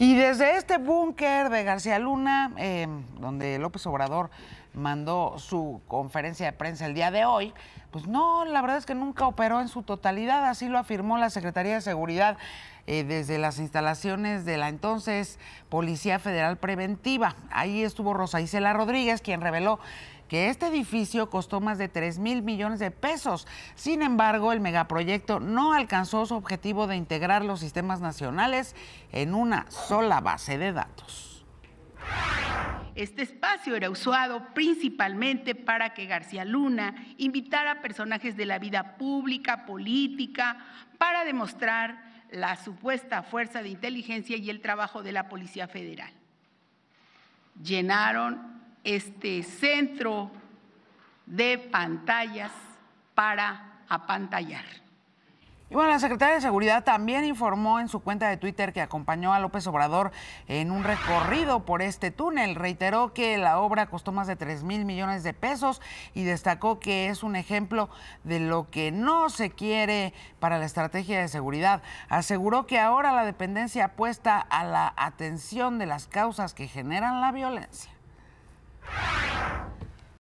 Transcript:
Y desde este búnker de García Luna, em, donde López Obrador mandó su conferencia de prensa el día de hoy, pues no, la verdad es que nunca operó en su totalidad, así lo afirmó la Secretaría de Seguridad eh, desde las instalaciones de la entonces Policía Federal Preventiva. Ahí estuvo Rosa Isela Rodríguez, quien reveló que este edificio costó más de 3 mil millones de pesos. Sin embargo, el megaproyecto no alcanzó su objetivo de integrar los sistemas nacionales en una sola base de datos. Este espacio era usado principalmente para que García Luna invitara a personajes de la vida pública, política, para demostrar la supuesta fuerza de inteligencia y el trabajo de la Policía Federal. Llenaron este centro de pantallas para apantallar. Y bueno, la secretaria de Seguridad también informó en su cuenta de Twitter que acompañó a López Obrador en un recorrido por este túnel. Reiteró que la obra costó más de 3 mil millones de pesos y destacó que es un ejemplo de lo que no se quiere para la estrategia de seguridad. Aseguró que ahora la dependencia apuesta a la atención de las causas que generan la violencia.